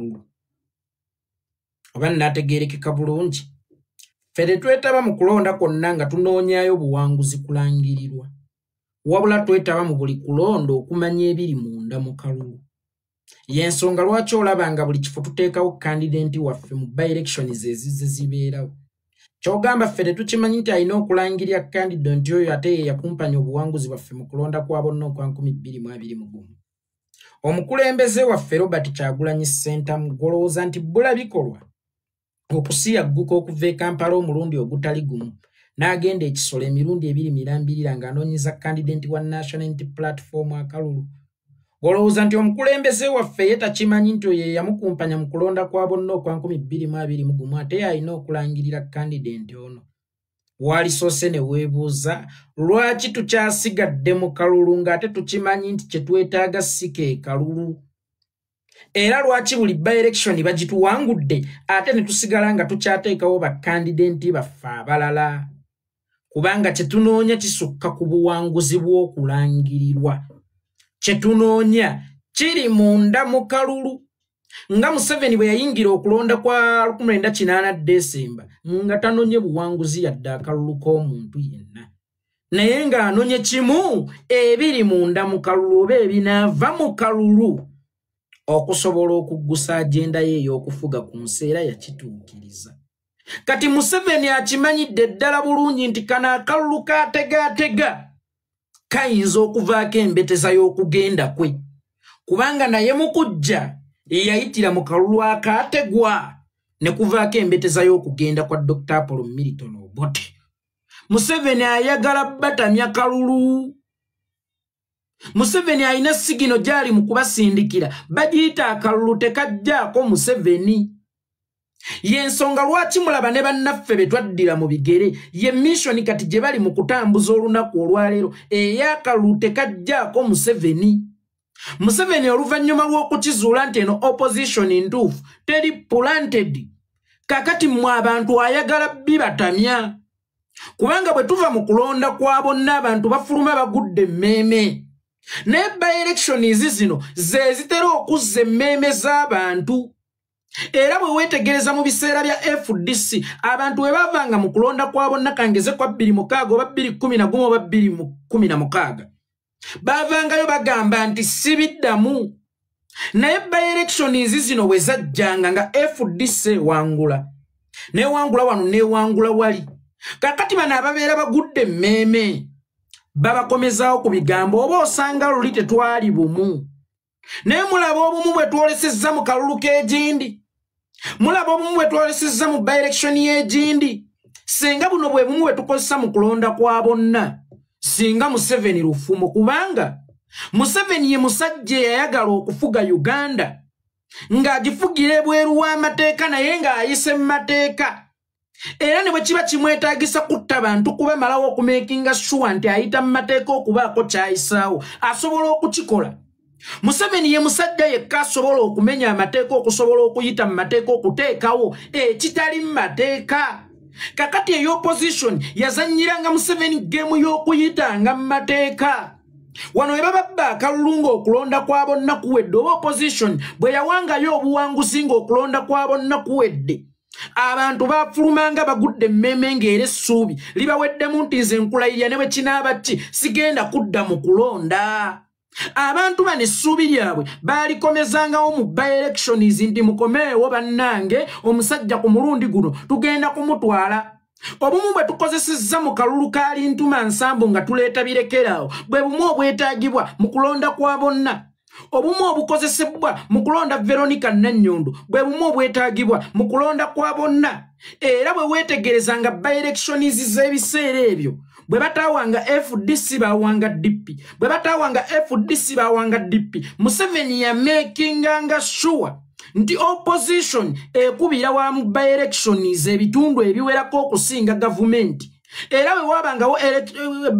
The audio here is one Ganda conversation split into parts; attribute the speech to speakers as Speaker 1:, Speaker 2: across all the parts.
Speaker 1: kalulu oba nnategeerekeka bulungi ffe tetwetaba mu kulonda kwonna nga tunoonyayo obuwanguzi kulangirirwa wabula twetaba mu buli kulonda okumanya ebiri munda mu kalulu yensonga lwaki olaba nga buli kifo tuteekawo kandidenti waffe mu byerectionis ezize zibeerawo kyogamba ffe tetukimanyi nti alina okulangirya kandidenti oyo ate ye yakumpanya obuwanguzi bwaffe mu kulonda kwa bonna okwa 2 21 omukulembeze waffe robert kyagulanyi sentamu golowooza nti bula bikolwa okusiyagguka okuva e kampala omulundi ogutali gumu n'agenda ekisolo emirundi ebiri mirambirira ng'anoonyeza kandidenti wa national nti platform akalulu golowooza nti omukulembeze waffe ye takimanyi nti oyo eyamukumpanya mu kulonda kwa bonna okwa 2 ate yalina okulangirira kandidenti ono waalisoose ne weebuuza lwaki tukyasigadde mu kalulu ng'ate tukimanyi nti kye twetaaga sike ekalulu era lwaki buli byelectioni bagituwangudde ate ne tusigala nga tukyateekawo bakandidenti baffe abalala kubanga kye tunoonya kisukka ku buwanguzi bw'okulangirirwa kye tunoonya kiri munda mu kalulu nga museveni bwe yayingira okulonda kwa 198 decemba nga tanonye buwanguzi yadde akalulu k'omuntu yenna naye ng'anonye kimu ebiri munda mu kalulu oba ebinaava mu kalulu okusobola okuggusa agenda ye ey'okufuga ku nsi era yakituukiriza kati museveni akimanyidde eddala bulungi nti kano akalulu kaategaatega kayinza okuvaako embeteza y'okugenda kwe kubanga naye mu kujja eyayitira mu kalulu akaategwa ne kuvaako embeteza y'okugenda kwa dr apollo militon obote museveni ayagala batamya kalulu museveni alina sigino gy'ali mu kubasindikira bagiyita akalulu tekajjaako museveni yensonga lwaki mulaba ne bannaffe be twaddira mu bigere ye missioni kati gye bali mu kutambuza olunaku olwaleero ey'akalulu tekajjaako museveni museveni oluvannyuma lw'okukizuula nti eno opposition ntuufu teri planted kakati mmwe abantu ayagala bibatamya kubanga bwe tuva mu kulonda kwa bonna abantu bafuluma bagudde emmeeme naye byelectionis zino ze zitera okuzza emmeeme z'abantu era bwe weetegereza mu biseera bya fdc abantu we baavanga mu kulonda kwa bonna kangeze kwa 2 oba 21 oba 216 baavangayo bagamba nti sibiddamu naye byelectionis zino bwe zajjanga nga fdc ewangula newangula wano newangula wali kakati bano ababeera bagudde emmeeme babakomezaawo ku bigambo oba osanga luli tetwali bumu naye mulaba obumu bwe twolesezza mu kalulu k'egindi mulaba obumu bwe twolesezza mu byelectioni y'egindi singa buno bwe bumu bwe tukozesa mu kulonda kwa bonna singa museveni lufumo kubanga museveni ye musajja eyayagala okufuga uganda ng'agifugira ebweru w'amateeka naye ng'ayise mu mateeka era ne bwe kiba kimwetaagisa kutta bantu kubamalawo okumekinga suwa nti ayita mu mateeka okubaako kyayisaawo asobola okukikola museveni ye musajja yekka asobola okumenya amateeka okusobola okuyita mu mateeka okuteekawo ekitali mu mateeka kakati ey'opposition yazanyiranga mu seven gemu y'okuyitanga mu mateeka wano we bababba akalulunga okulonda kwa bonnakuwedde oba opposition bwe yawangayo obuwanguzi ng'okulonda kwa bonnakuwedde abantu bafulumanga bagudde emmeeme ng'era essuubi libaweddemu nti nze nkulayirya ne bwe kinaaba ki sigenda kudda mu kulonda abantu bano essuubi lyabwe baalikomezangawo mu byelections nti mukomeewo bannange omusajja ku mulundi guno tugenda kumutwala obumu bwe tukozesezza mu kalulu kaali ntuma nsambu nga tuleeta birekeraawo bwe bumu obwetaagibwa mu kulonda kwa bonna obumu obukozesebwa mu kulonda veronica nannyondo bwe bumu obwetaagibwa mu kulonda kwa bonna era bwe weetegereza nga byelections z'ebiseera ebyo bwe batawanga fdc bawanga dipi bwe batawanga fdc bawanga dipi museveni yamekinganga sure nti opposition ekubira wamu byelections ebitundu ebiwerako okusinga gavumenti era bwe wabangawo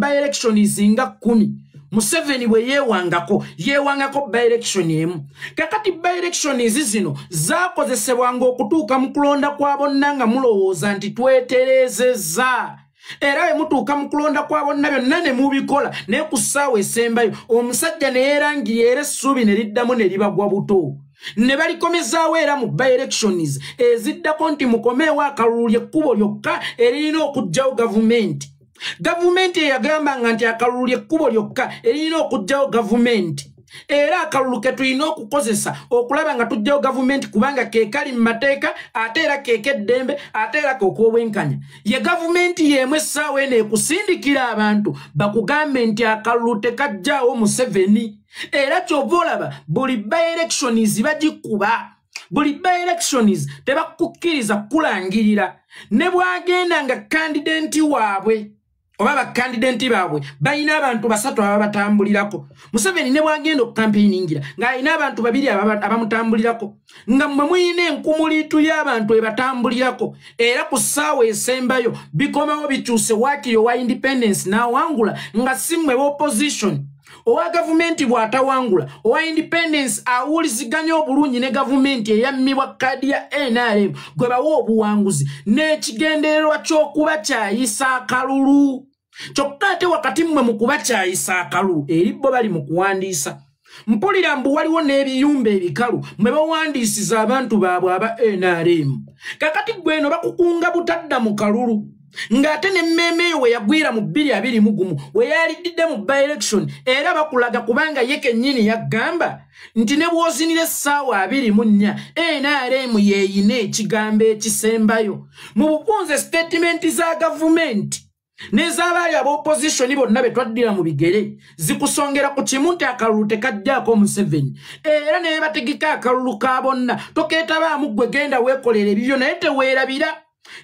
Speaker 1: byelections nga kumi museveni bwe yewangako yewangako byelection emu kakati byelections zino zaakozesebwanga okutuuka mu kulonda kwa bonna nga mulowooza nti twetereezezza era bwemutuuka mu kulonda kwa bonna byonna ne mubikola naye ku ssaawa esembayo omusajja neyeerangira era essuubi ne liddamu ne libagwa buto ne balikomezaawo era mu byerections eziddako nti mukomeewo akalulu lyekkubo lyokka eririna okugjawo gavumenti gavumenti eyagambanga nti akalulu lyekkubo lyokka eririna okugjawo gavumenti era akalulu ketulina okukozesa okulaba nga tugjawo gavumenti kubanga kekali mu mateeka ate era keekeddembe ate era kokwobwenkanya ye gavumenti yemu essaawa ene ekusindikira abantu bakugambe nti akalulu tekajjaawo museveni era kyova olaba buli byelections bagikuba buli byelections tebakukkiriza kulangirira ne bwagenda nga kandidenti waabwe oba bakandidenti baabwe balina abantu basatu ababatambulirako museveni ne bwagenda okukampeiningira ng'alina abantu babiri abamutambulirako nga mwe muyina enkumuliitu y'abantu ebatambulirako era ku ssaawa esembayo bikomawo bikyuse waakiri owa independence n'awangula nga si mmwe baopposition owa gavumenti bw'atawangula owa independence awuliziganya obulungi ne gavumenti eyammibwa kadi ya nrm gwe bawa obuwanguzi n'ekigendererwa ky'okuba kyayisa akalulu kyokka ate wakati mmwe mukubakyayisa akalu eribbo bali mukuwandiisa mpulira mbu waliwo n'ebiyumba ebikalu mwe bawandiisiza abantu baabwe aba nrm kakati gweno bakukunga butadda mu kalulu ng'ate n'emmeema eyo we yagwira mu 2mugumu we yaliddidde mu byelection era bakulaga kubanga ye kennyini yaggamba nti ne bw'ozinira essaawa 24 nrm yeeyina ekigambo ekisembayo mu bukunze sitatimenti za gavumenti n'ezaabaali abaopozisoni bonna be twaddira mu bigere zikusongera ku kimu nti akalulu tekajjaako omuseveni era neebategeka akalulu ka bonna tokeetabaamu ggwe genda weekolera ebibyo naye teweerabira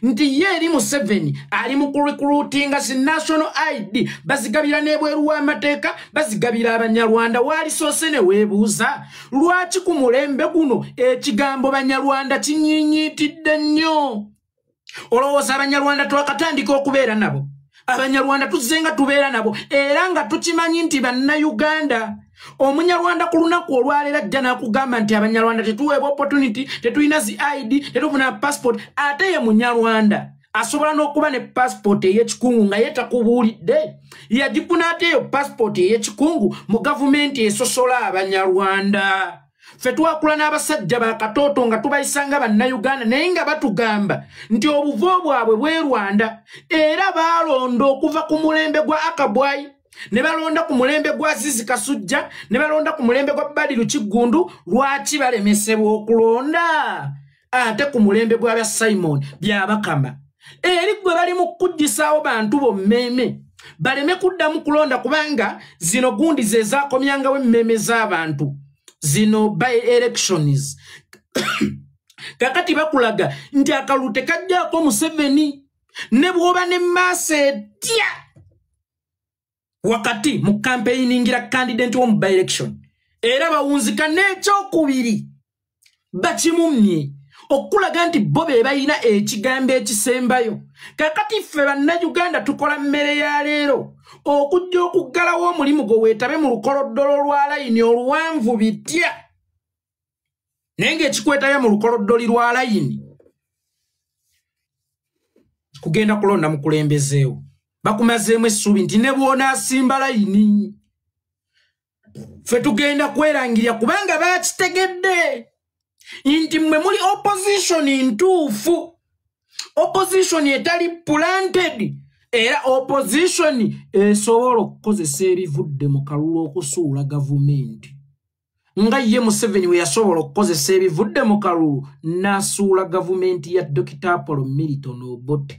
Speaker 1: nti ye eri museveni ali mu kurekruutinga si national id bazigabira n'ebweru w'amateeka bazigabira abanyarwanda waalisoose ne weebuuza lwaki ku mulembe guno ekigambo banyarwanda kinyinyiitidde nnyo olowooza abanyarwanda twakatandika okubeera nabo abanyarwanda tuzenga tubeera nabo era nga tukimanyi nti bannayuganda omunyarwanda ku lunaku olwaleero ajja nakugamba nti abanyarwanda tetuweebwa opportunity tetulina zi id tetufuna passport ate ye munyarwanda asobola n'okuba ne passipoot ey'ekikungu nga yetakubuulidde yagifuna ate eyo passipoot ey'ekikungu mu gavumenti esosola abanyarwanda fetwakula n'abasajja bakatooto nga tubayisanga bannayuganda naye nga batugamba nti obuvo bwabwe bwe rwanda era balonda okuva ku mulembe gwa akabwai ne balonda ku mulembe gwa zizikasujja ne balonda ku mulembe gwa badiru kiggundu lwaki balemesebwa okulonda ate ku mulembe gwa bya simoni byabakama eri gwe bali mu kukujjisaawo bantu bommeeme baleme kuddamu kulonda kubanga zino gundi zezaakomyangawo emmeeme z'abantu zino byelections kakati bakulaga nti akalute kajjako museveni ne bwoba ne maaso etya wakati mu kampeyiningira kandidenti womu byelection era bawunzika n'ekyokubiri bakimumye okulaga nti bo be balina ekigambo ekisembayo kakati ffe bannayuganda tukola mmere ya leero okujja okuggalawo omulimu gwe weetabe mu lukoloddolo lwa layini oluwanvu bitya naye ngaekikwetabye mu lukoloddoli lwa layini kugenda kulonda mukulembezeewo bakumazeemu essuubi nti ne bwonaasimba layini ffe tugenda kwerangirya kubanga baakitegedde nti mmwe muli opozisioni ntuufu opozisioni etali planted era opposition esobola okukozesa ebivudde mu kalulu okusuula gavumenti nga ye museveni we yasobola okukozesa ebivudde mu kalulu n'asuula gavumenti ya dokita apollo milton obote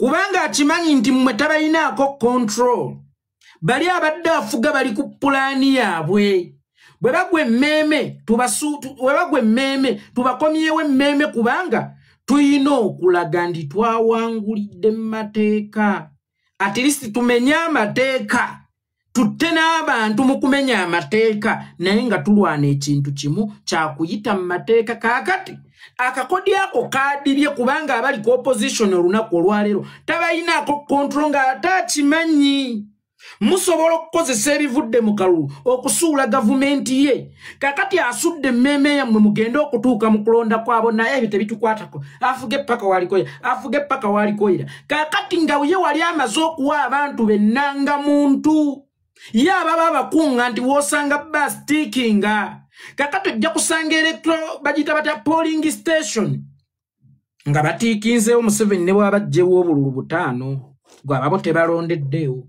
Speaker 1: kubanga akimanyi nti mmwe tabalinaako kontrol bali abadde afuga bali ku pulaani yaabwe bwe bagwa emmeeme tubakomyewo emmeeme kubanga tuyina okulaga nti twawangulidde mu mateeka atilisiti tumenye amateeka tutte n'abantu mu kumenya amateeka naye nga tulwana ekintu kimu kyakuyita mu mateeka kaakati akakodi ako kaadibye kubanga abali ku opositioni olunaku olwaleero tabayinaako kontro ng'ate akimanyi musobola okukozesa ebivudde mu kalulu okusuula gavumenti ye kakati asudde emmeeme yammwe mugende okutuuka mu kulonda kwabo naye ebyo tebitukwatako afuge paka walikoyira afuge paka walikoyira kakati nga ye wali amaze okuwa abantu bennanga muntu ye ababa abakunga nti woosanga bastiikinga kakati ojja kusanga electro bagiyita batya poling station nga batiikinzeewo museveni ne bwabajjewo obululu butaano gwe ababo tebalondeddeewo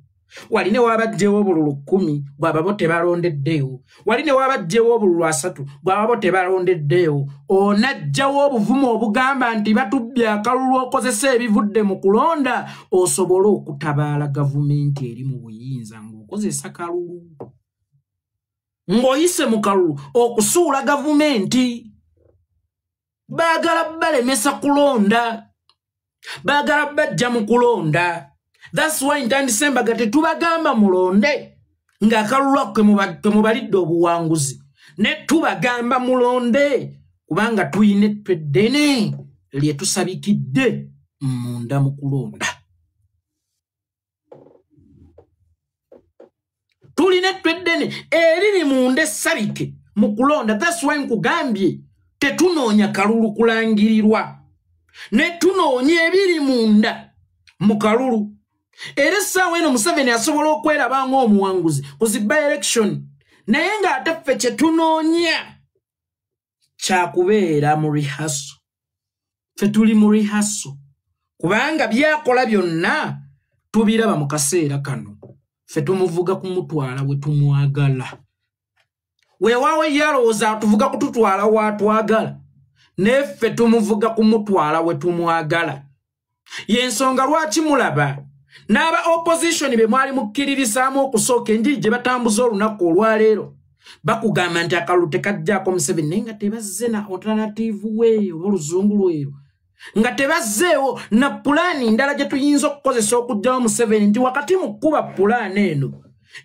Speaker 1: waline wabaddewo obululu kkumi gwababo tebalondeddeewo waline wabaddewo obululu asatu gwababo tebalondeddeewo onajjawo obuvumu obugamba nti batubbye akalulu okozesa ebivudde mu kulonda osobole okutabaala gavumenti eri mu buyinza ng'okozesa kalulu ng'oyise mu kalulu okusuula gavumenti baagala balemesa kulonda baagala bajja mu kulonda thats why ntandise embaga tetubagamba mulonde ng'akalulwa kwemubalidde obuwanguzi ne tubagamba mulonde kubanga tuyina etwe ddene lye tusabikidde munda mu kulonda tulina etwe ddene eriri munda esabike mu kulonda thats why nkugambye tetunoonya kalulu kulangirirwa ne tunoonya ebiri munda mu kalulu era essaawa eno museveni asobola okweraba ngaomuwanguzi ku zi byelection naye ng'ate ffe kye tunoonya kyakubeera mu rehaso ffe tuli mu rehaso kubanga byakola byonna tubiraba mu kaseera kano ffe tumuvuga kumutwala we tumwagala weewaawo yalowooza atuvuga kututwala waatwagala neffe tumuvuga kumutwala we tumwagala yensonga lwaki mulaba n'aba opozishoni be mwali mukkiririzaamu okusooka enjiri gye batambuza olunaku olwaleero bakugamba nti akalulu tekajjaako museven naye nga tebazze na alternativu weeyo oba oluzungu lweyo nga tebazzeewo na pulaani ndala gye tuyinza okukozesa okugjawo museven nti wakati mu kkuba pulaani eno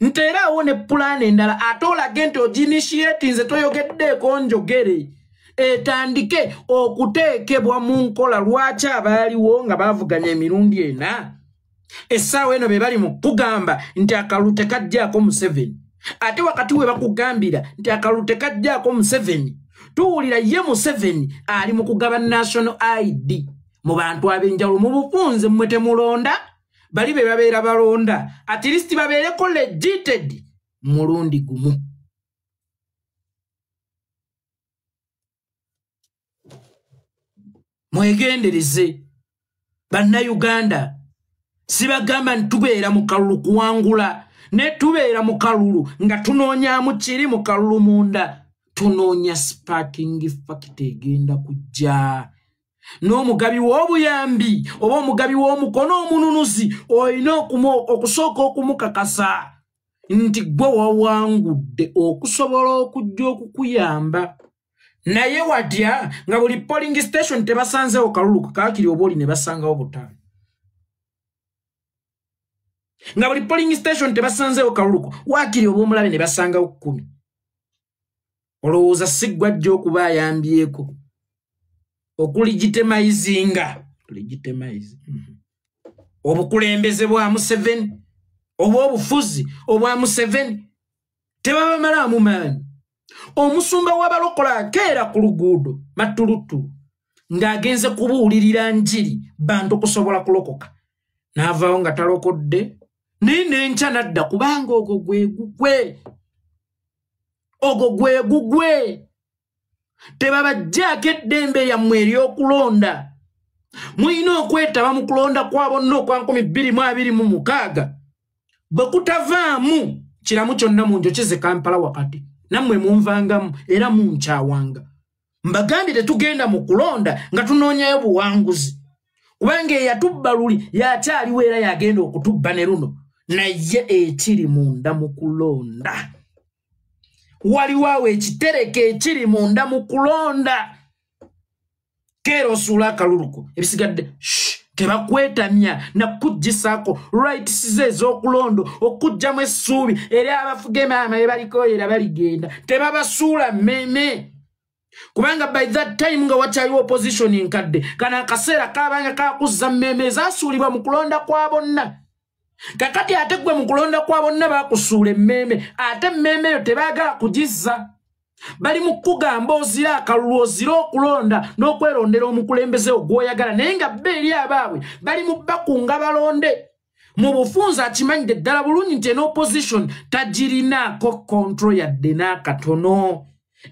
Speaker 1: nteeraawo ne pulaani endala ate olage nti oginishieti nze toyogeddeeko njogere etandike okuteekebwa mu nkola lwaki abaaliwo nga baavuganya emirundi ena essaawa eno be bali mu kugamba nti akalu tekajjaako museveni ate wakati we bakugambira nti akalu tekajjaako museveni tuwulira ye museveni ali mu kugaba national id mu bantu ab'enjawulo mu bufunze mmwe temulonda bali be babeera balonda atilisiti babeereko legited mulundi gumu mwegendereze bannayuganda sibagamba ntitubeera mu kalulu kuwangula ne tubeera mu kalulu nga tunoonyamu kiri mu kalulu munda tunoonya sparking fact egenda kujja n'omugabi w'obuyambi oba omugabi w'omukono omununuzi olina okusooka okumukakasa nti gwe wawangudde okusobola okujja okukuyamba naye watya nga buli polling station tebasanzeewo kalulu kakaakiri oba oli ne basangawo butaano nga buli poling station tebasanzeewo kaluluko waakiri obaomulabe ne basangawo kkumi olowooza siggwa jja okuba ayambyeko okuligitemayizinga tuligitemayizi mm-hmm. obukulembeze bwa museveni obw obufuzi obwa museveni tebabamalaamu maanyi omusumba w'abalokola akeera ku luguudo matulutu ng'agenze kubuulirira njiri bantu okusobola kulokoka n'avaawo nga talokodde naye nenkya nadda kubanga ogwo gwe gugwe ogwo gwe gugwe tebabajjaako eddembe yammwe eryokulonda mulina okwetaba mu kulonda kwabonna okwa 2026 bwe kutavaamu kiramu kyonna munjo kize kampala wakati nammwe munvangamu era munkyawanga mbagambye tetugenda mu kulonda nga tunoonyayo buwanguzi kubanga eyatubba luli yakyaliwo era yagenda okutubba ne luno naye ekiri munda mu kulonda waliwo awo ekitereke ekiri munda mu kulonda keera osuula akalulukwo ebisigadde tebakwetamya nakujjisaako rightsize ez'okulonda okugjamu essuubi eri abafuga emaama be balikoyera baligenda tebabasuula mmeme kubanga by that time nga wakyaliwo opositioni nkadde kana akaseera kaabanga kakuzza mmeme ezasuulibwa mu kulonda kwa bonna kakati ate gwe mukulonda kwa bonna bakusuula emmeeme ate emmeeme eyo tebaagala kugizza bali mu kkugamba ozira akalulu ozire okulonda n'okwerondera omukulembeze ogwoyagala naye nga bba eri abaabwe bali mu bakunga balonde mu bufunza akimanyidde ddala bulungi nti enoposition tagirinaako kontro yadde n'akatono na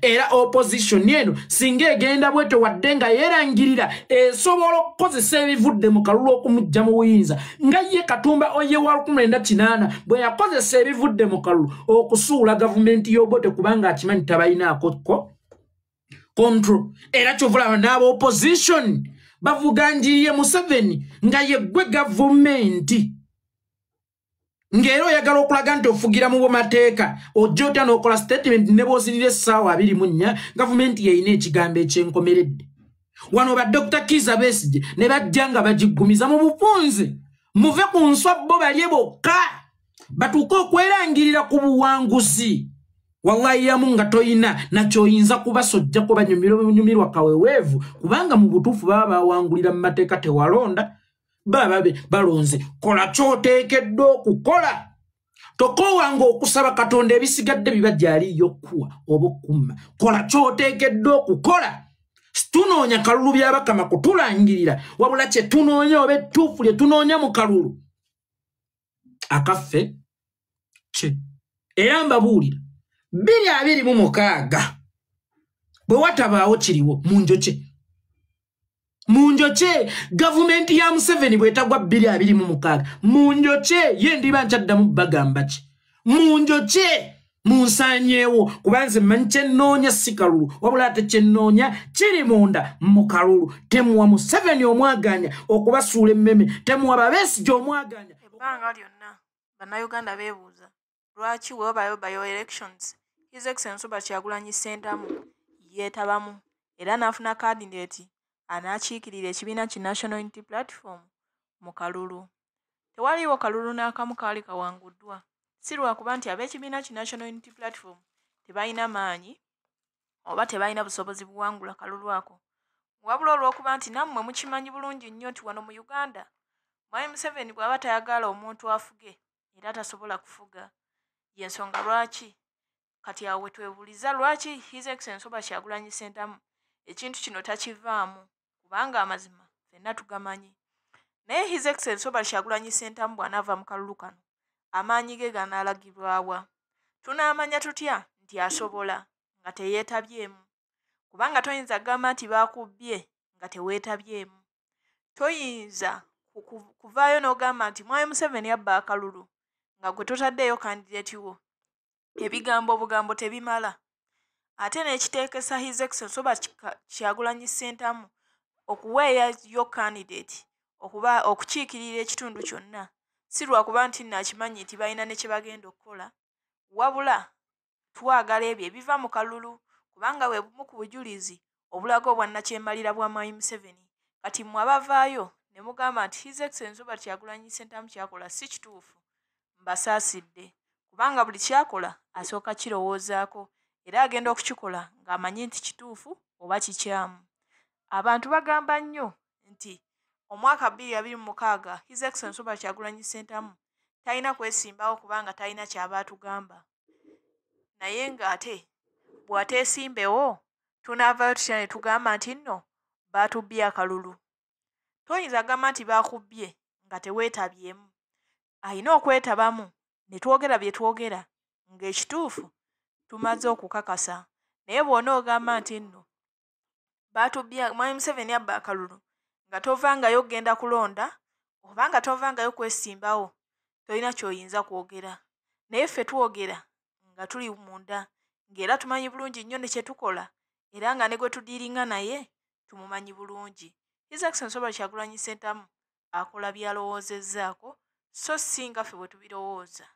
Speaker 1: era opposition yenu singa egenda bwete wadde nga yerangirira esobola okukozesa ebivudde mu kalulu okumujja mu buyinza nga ye katumba oye wa 198 bwe yakozesa ebivudde mu kalulu okusuula gavumenti yobwete kubanga akimanyi tabalinaako ko control era kyovulaba n'aba opposition bavuganjiriye museveni nga yegwe gavumenti ngaera oyagala okulaga nti ofugira mu bwamateeka ojja otya n'okola statement ne bwosirira essaawa abiri mu nnya gavumenti yeyina ekigambo ekyenkomeredde wano ba dokita kiiza besige ne bajja nga bagiggumiza mu bufunze muve ku nswa bo balye bokka batuuke okwerangirira ku buwanguzi wallayiyamu nga toyina nakyoyinza kubasojjako banyumirwa kaweweevu kubanga mu butuufu baba bawangulira mu mateeka tewalonda bababe balonze kola kyoteekeddwa okukola tokoowanga okusaba katonda ebisigadde biba gyaliiyo okkuwa oba okkumma kola kyoteekeddwa okukola situnoonya kalulu byabakama kutulangirira wabula kye tunoonya oba ettuufu lye tunoonya mu kalulu akaffe kye era mbabuulira biri abiri mu mukaaga bwe watabaawo kiriwo mu njoke munjoce gavumenti ya museveni bwetagwa bbiri abiri mu mukaaga munjoce ye ndiba nkyaddamu bagamba ki munjoce munsanyeewo kuba nze mmanyi kyennoonya sikalulu wabula ate kyennoonya kiri munda mu kalulu temuwa museveni omwaganya okubasuula emmeme temuwa babeesija
Speaker 2: omwaganya ebbanga lyonna bannayuganda beebuuza lwaki weebayo bioelections hisexensuba kyagulanyi sentamu yeetabamu era n'afuna kadindeti anaakiikirira ekibiina ki national unity platform mu kalulu tewaliiwo kalulu n'akamu kaali kawanguddwa si lwakuba nti ab'ekibiina ki national unity platform tebalina maanyi oba tebalina busobozi buwangula kalulu ako wabula olw'okuba nti nammwe mukimanyi bulungi nnyo nti wano mu uganda mwami museveni bw'aba tayagala omuntu afuge era tasobola kufuga yensonga lwaki kati awo we twebuliza lwaki hisex ensoba kyagulanyisa entamu ekintu kino takivaamu kubanga amazima fenna tugamanyi naye his excellence obali kyagulanyi sentamu bw'anaava mu kalulu kano amaanyi ge ganaalagirwawa tunaamanya tutya nti asobola nga teyeetabyemu kubanga toyinza kugamba nti baakubbye nga teweetabyemu toyinza kuvaayo n'ogamba nti mwami museveni yabba akalulu nga gwe totaddeeyo kandideeti wo ebigambo obugambo tebimala ate n'ekiteekesa his excellence obali kyagulanyi sentamu okuweeya yo kandidaeti okuba okukiikirira ekitundu kyonna si lwakuba nti nakimanyi nti balina ne kyebagenda okukola wabula twagala ebyo ebiva mu kalulu kubanga bwe bumu ku bujulizi obulaga obwannakyemalira bwa mwayi museveni kati mmwe abavaayo ne mugamba nti hisexensoba kyagulanyi sentamu kyakola si kituufu mbasaasidde kubanga buli kyakola asooka kirowoozaako era agenda okukikola ng'amanyi nti kituufu oba kikyamu abantu bagamba nnyo nti omwaka bbiri abiri mu mukaaga hisexon soba kyagulanyi sentamu talina kwesimbawo kubanga talina kyaba atugamba naye ng'ate bw'ateesimbewo tunaavayo tutya ne tugamba nti nno baatubbye akalulu toyinza agamba nti baakubbye nga teweetabyemu ayina okwetabamu ne twogera bye twogera ng'ekituufu tumaze okukakasa naye bw'onoogamba nti nno mwami museveni abba akalulu nga tovangayo okgenda kulonda oba nga tovangayo kwesimbawo tolina kyoyinza kwogera naye ffe twogera nga tuli munda ng'era tumanyi bulungi nnyo ne kyetukola era nga ne gwe tudiiringa naye tumumanyi bulungi isaac nsobola kyagulanyisa entamu akola byalowoozezzaako so singa ffe bwe tubirowooza